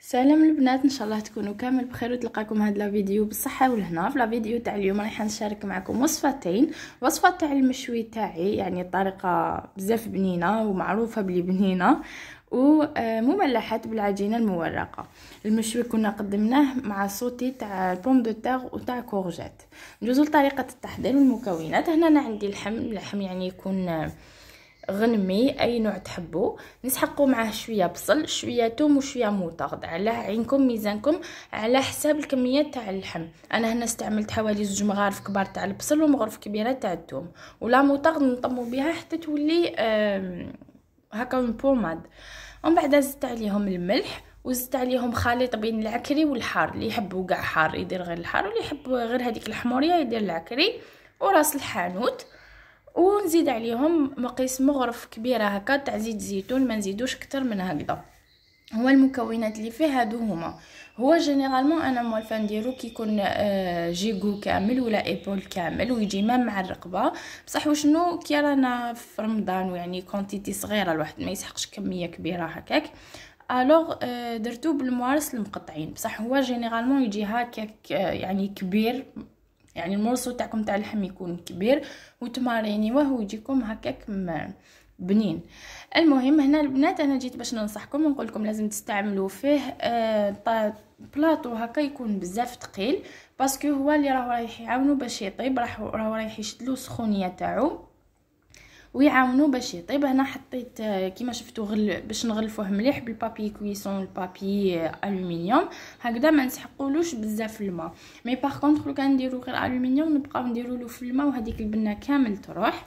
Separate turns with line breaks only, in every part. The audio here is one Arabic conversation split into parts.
سلام البنات ان شاء الله تكونوا كامل بخير وتلقاكم هاد لا فيديو بالصحه والهنا في لا فيديو تاع اليوم رايحه نشارك معكم وصفتين وصفه تاع المشوي تاعي يعني طريقه بزاف بنينه ومعروفه بلي بنينه ومملحات بالعجينه المورقه المشوي كنا قدمناه مع صوتي تاع بوم دو تيغ وتاع كورجيت ندوزو لطريقه التحضير والمكونات هنا انا عندي اللحم اللحم يعني يكون غنمي اي نوع تحبوا نسحقوا معاه شويه بصل شويه توم وشويه موطارد على عينكم ميزانكم على حساب الكميه تاع اللحم انا هنا استعملت حوالي زوج مغارف كبار تاع البصل ومغرف كبيره تاع التوم ولا موطارد نطمو بها حتى تولي هكا بوماد ومن بعد زدت عليهم الملح وزدت عليهم خليط بين العكري والحار اللي يحبوا كاع حار يدير غير الحار واللي يحب غير هذيك الحموريه يدير العكري وراس الحانوت ونزيد عليهم مقيس مغرف كبيره هكا تاع زيت زيتون ما نزيدوش كتر من هكذا هو المكونات اللي فيه هادو هما هو جينيرالمون انا موالفه نديرو كيكون آه، جيغو كامل ولا ايبول كامل ويجي ما مع الرقبه بصح وشنو كي رانا في رمضان ويعني كونتيتي صغيره الواحد ما يسحقش كميه كبيره هكاك الوغ آه، درتو بالموارس المقطعين بصح هو جينيرالمون يجي هكاك آه، يعني كبير يعني المرسو تاعكم تاع اللحم يكون كبير وتماريني وهو يجيكم هكاك بنين المهم هنا البنات انا جيت باش ننصحكم ونقول لكم لازم تستعملوا فيه آه، بلاطو هكا يكون بزاف ثقيل باسكو هو اللي راهو رايح يعاونو باش يطيب راهو رايح يشدلو السخونيه تاعو ويعاونوا باش يطيب هنا حطيت آه، كيما شفتوا غل باش نغلفوه مليح بالبابي كويسون البابي الومنيوم هكذا ما نسحقولوش بزاف الماء مي باغ كونطخ لو كان نديرو غير الومنيوم نبقاو نديرو له في الماء وهذيك البنه كامل تروح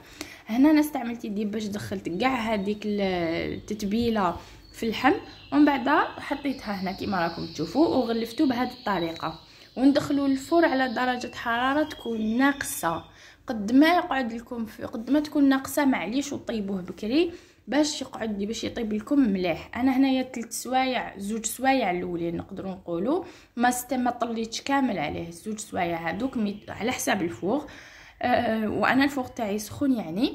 هنا انا استعملت يدي باش دخلت كاع هذيك التتبيله في اللحم ومن بعد حطيتها هنا كيما راكم تشوفوا وغلفته بهذه الطريقه وندخلو الفرن على درجه حراره تكون ناقصه قد ما يقعد لكم في قد ما تكون ناقصه معليش وطيبوه بكري باش يقعد لي باش يطيب لكم مليح انا هنايا ثلاث سوايع زوج سوايع الاولين نقدروا نقولوا ما ما طليتش كامل عليه زوج سوايع هذوك على حساب الفوغ أه وانا الفوغ تاعي سخون يعني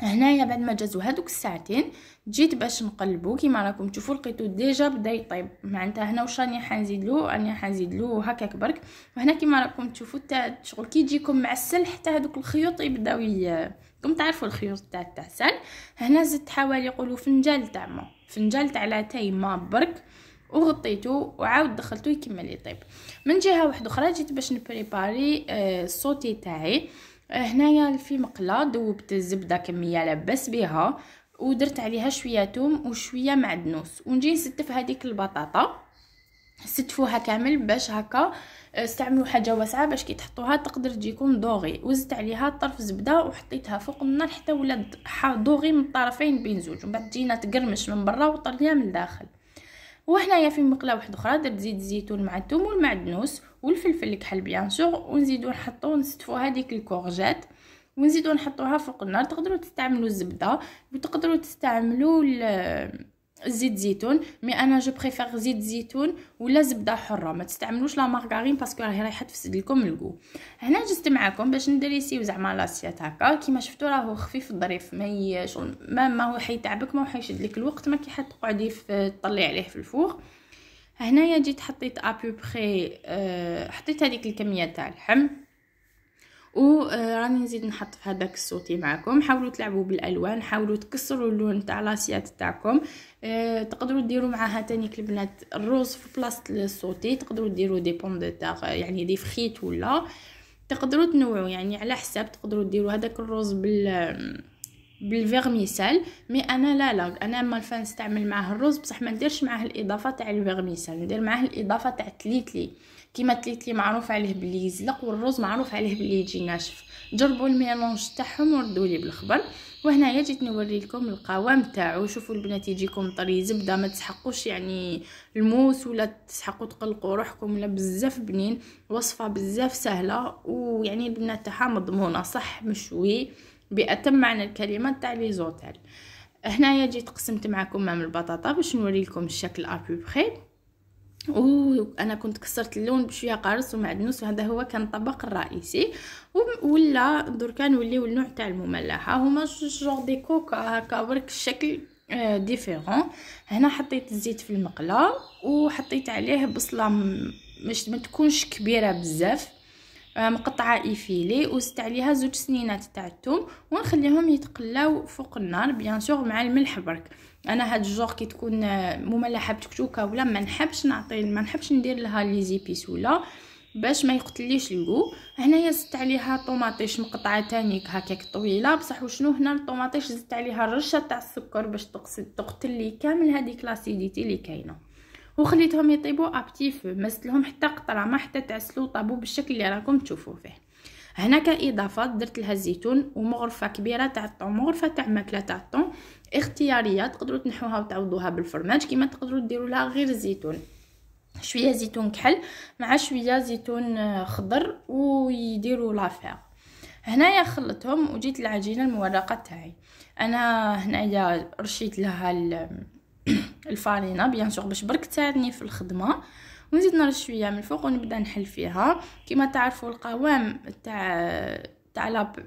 هنايا بعد ما جازو هادوك الساعتين جيت باش نقلبو كيما راكم تشوفوا لقيتو ديجا بدا يطيب معناتها هنا واش راني حنزيدلو راني حنزيدلو هكاك برك وهنا كيما راكم تشوفوا تاع شغل كي يجيكم معسل حتى هادوك الخيوط يبداو كم تعرفوا الخيوط تاع التعسل هنا زدت حوالي يقولوا فنجال تاع ما فنجال تاع لاتاي ما برك وغطيته وعاود دخلته يكمل يطيب من جهه واحده اخرى جيت باش نبريباري الصوتي آه، تاعي هنايا في مقله ذوبت الزبده كميه لاباس بها ودرت عليها شويه توم وشويه معدنوس ونجي نستف هذيك البطاطا ستفوها كامل باش هكا آه، استعملوا حاجه واسعه باش كي تحطوها تقدر تجيكم دوغي وزدت عليها طرف زبده وحطيتها فوق النار حتى ولات دوغي من الطرفين بين زوج ومن بعد تجينا تقرمش من برا وطريه من الداخل وهنايا في مقله واحده اخرى درت زيت الزيتون مع الثوم والمعدنوس والفلفل الكحل بيان سور ونزيدو نحطو نستفو هذيك الكورجات ونزيدو نحطوها فوق النار تقدروا تستعملوا الزبده وتقدروا تستعملوا زيت زيتون مي انا جو بريفير زيت زيتون ولا زبده حره ما تستعملوش لا مارغارين باسكو راهي رايحه تفسد لكم الكو هنا جست معكم باش ندريسيو زعما لاسيات هكا كيما شفتوا راهو خفيف ظريف ما شغل ما ماهو حيتعبك ما حيشد لك الوقت ما كي حتقعدي تطلي عليه في الفوق هنايا جيت حطيت ابوبخي أه حطيت هذيك الكميه تاع اللحم وراني نزيد نحط في هذاك الصوتي معكم حاولوا تلعبوا بالالوان حاولوا تكسروا اللون تاع لاسيات تاعكم أه تقدروا ديروا معاها تانيك البنات الروز في بلاصه الصوتي تقدروا ديروا دي بوم دو تاغ يعني دي فخيت ولا تقدروا تنوعوا يعني على حساب تقدروا ديروا هذاك الروز بال بالفيرميسال مي انا لا لا انا مالفا نستعمل معاه الرز بصح ما نديرش معاه الاضافه تاع الفيرميسال ندير معاه الاضافه تاع التليتلي كيما التليتلي معروف عليه بلي يزلق والرز معروف عليه بلي يجي ناشف جربوا الميلونج تاعهم وردوا لي بالخبر وهنايا جيت نوري لكم القوام تاعو شوفوا البنات يجيكم طري زبده ما تسحقوش يعني الموس ولا تسحقوا تقلقوا روحكم ولا بزاف بنين وصفه بزاف سهله ويعني البنات تاعها مضمونه صح مشوي بأتم معنى الكلمة تاع لي زوتيل هنايا جيت قسمت معكم مام البطاطا باش نوريكم الشكل ابوبخي وانا كنت كسرت اللون بشويه قارص ومعدنوس وهذا هو كان الطبق الرئيسي ولا دركا نوليو النوع تاع المملحه هما جوج دي كوكا هكا برك الشكل ديفيرون هنا حطيت الزيت في المقله وحطيت عليه بصله مش ما تكونش كبيره بزاف آه، مقطعه ايفيلي وزدت عليها زوج سنينات تاع الثوم ونخليهم يتقلاو فوق النار بيان سور مع الملح برك انا هاد الجور كي تكون مملحه آه، بتكتوكه ولا ما نحبش نعطي ما نحبش ندير لها لي زيبيس ولا باش ما يقتليش الكو هنايا زدت عليها طوماطيش مقطعه تانيك هكاك طويله بصح وشنو هنا الطوماطيش زدت عليها الرشه تاع السكر باش تقتل لي كامل هذيك لاسيديتي اللي كاينه وخليتهم يطيبوا ابتي فو لهم حتى قطره ما حتى تعسلوا طابوا بالشكل اللي راكم تشوفوا فيه هنا كاضافه درت لها الزيتون ومغرفه كبيره تاع الطون مغرفه تاع ماكله تاع الطون اختياريه تقدروا تنحوها وتعوضوها بالفرماج كيما تقدروا ديروا لها غير الزيتون شويه زيتون كحل مع شويه زيتون آه، خضر ويديروا لافير هنايا خلطتهم وجيت العجينه المورقه تاعي انا هنايا رشيت لها الفارينه بيان سور باش برك تساعدني في الخدمه ونزيد نرش شويه من الفوق ونبدا نحل فيها كما تعرفوا القوام تاع تاع لاب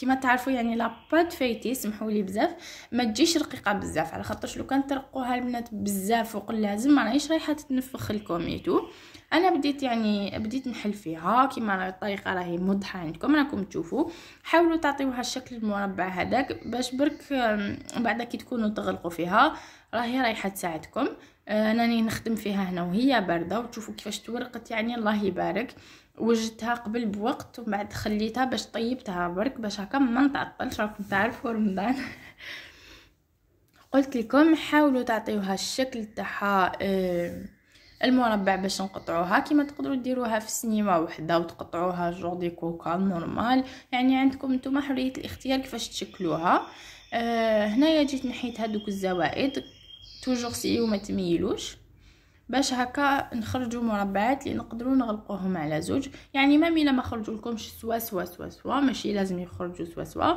كما تعرفوا يعني لاباط فايتي سمحوا لي بزاف ما تجيش رقيقه بزاف على خاطرش لو كان ترقوها البنات بزاف فوق اللازم ما رايحه تتنفخ لكم يتو انا بديت يعني بديت نحل فيها كيما الطريقه راهي موضحه عندكم راكم تشوفوا حاولوا تعطيوها الشكل المربع هذاك باش برك بعد كي تكونوا تغلقوا فيها راهي رايحه تساعدكم راني آه، نخدم فيها هنا وهي بارده وتشوفوا كيفاش تورقت يعني الله يبارك وجدتها قبل بوقت ومن بعد خليتها باش طيبتها برك باش هكا ما نتعطلش راكم تعرفوا رمضان قلت لكم حاولوا تعطيوها الشكل تاعها اه المربع باش نقطعوها كيما تقدروا ديروها في سنيما وحده وتقطعوها جوغ دي كوكا نورمال يعني عندكم نتوما حريه الاختيار كيفاش تشكلوها آه هنايا جيت نحيت هذوك الزوائد توجور سي وما تميلوش باش هكا نخرجوا مربعات اللي نقدروا نغلقوهم على زوج يعني ما الا ما خرجوا لكمش سوا سوا سوا سوا ماشي لازم يخرجوا سوا سوا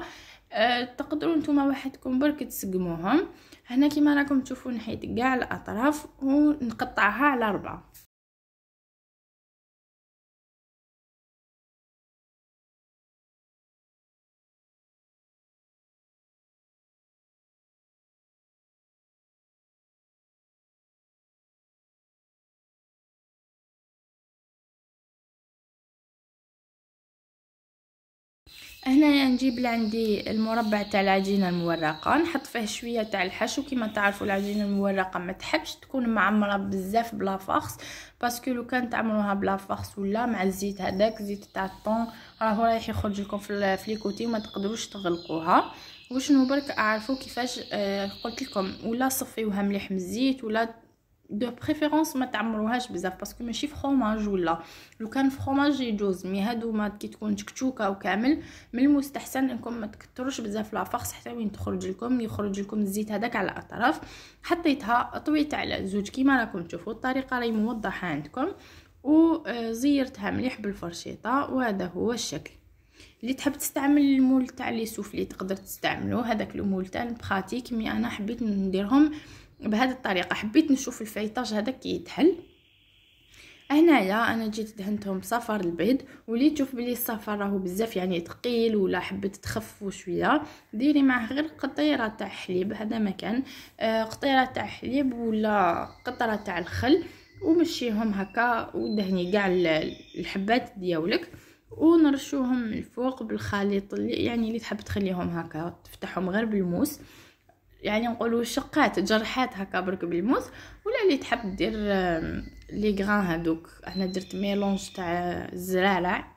أه تقدروا نتوما وحدكم برك تسقموهم هنا كيما راكم تشوفوا نحيد كاع الاطراف ونقطعها على ربعه هنا نجيب لعندي المربع تاع العجينه المورقه نحط فيه شويه تاع الحشو كيما تعرفوا العجينه المورقه ما تحبش تكون معمره بزاف بلا فخس باسكو لو كان تعملوها بلا فخس ولا مع الزيت هذاك زيت تاع الطون راهو رايح يخرج لكم في كوتي وما تقدروش تغلقوها وشنو برك اعرفوا كيفاش آه، قلت لكم ولا صفيوها مليح من الزيت ولا دو بريفيرونس ما تعمروهاش بزاف باسكو ماشي فخوماج ولا لو كان فخوماج يجوز مي هادو ما كي تكون تكتوكه وكامل من المستحسن انكم ما تكتروش بزاف لا فارس حتى وين تخرج لكم يخرج لكم الزيت هذاك على الاطراف حطيتها طويت على زوج كيما راكم تشوفوا الطريقه راهي موضحه عندكم وزيرتها آه، مليح بالفرشيطه وهذا هو الشكل اللي تحب تستعمل المول تاع لي سوفلي تقدر تستعملو هذاك المول تاع البراتيك مي انا حبيت نديرهم بهذه الطريقه حبيت نشوف الفيطاج هذا كيتحل هنايا انا جيت دهنتهم بصفر البيض وليت تشوف بلي الصفر راهو بزاف يعني ثقيل ولا حبيت تخففوا شويه ديري معاه غير قطيره تاع حليب هذا ما كان آه، قطيره تاع حليب ولا قطره تاع الخل ومشيهم هكا ودهني كاع الحبات ديالك ونرشوهم من الفوق بالخليط اللي يعني اللي تحب تخليهم هكا تفتحهم غير بالموس يعني نقولوا شقات جرحات هكا برك بالموس ولا اللي تحب دير لي غران هادوك انا درت ميلونج تاع الزرالع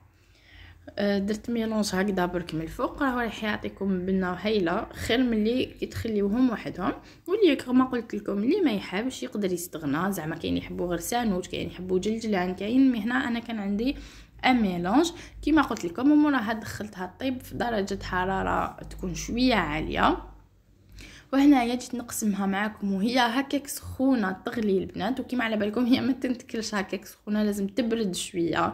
آه، درت ميلونج هكذا برك من الفوق راهو راح يعطيكم بنه هايله خير من اللي كي تخليوهم وحدهم واللي كما قلت لكم اللي ما يحبش يقدر يستغنى زعما كاين يحبوا غير سانوت كاين يحبوا جلجلان كاين هنا انا كان عندي اميلونج كيما قلت لكم وموراها دخلتها طيب في درجه حراره تكون شويه عاليه وهنا جيت نقسمها معاكم وهي هكاك سخونه تغلي البنات وكيما على بالكم هي ما تنتكلش هكاك سخونه لازم تبرد شويه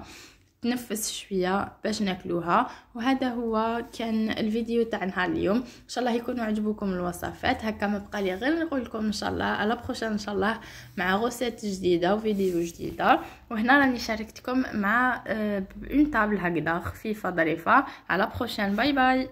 تنفس شويه باش ناكلوها وهذا هو كان الفيديو تاع نهار اليوم ان شاء الله يكونوا عجبوكم الوصفات هكا ما بقى لي غير نقول لكم ان شاء الله على بروشان ان شاء الله مع غوسيت جديده وفيديو جديده وهنا راني شاركتكم مع اون آه، طابل هكذا خفيفه ظريفه على بروشان باي باي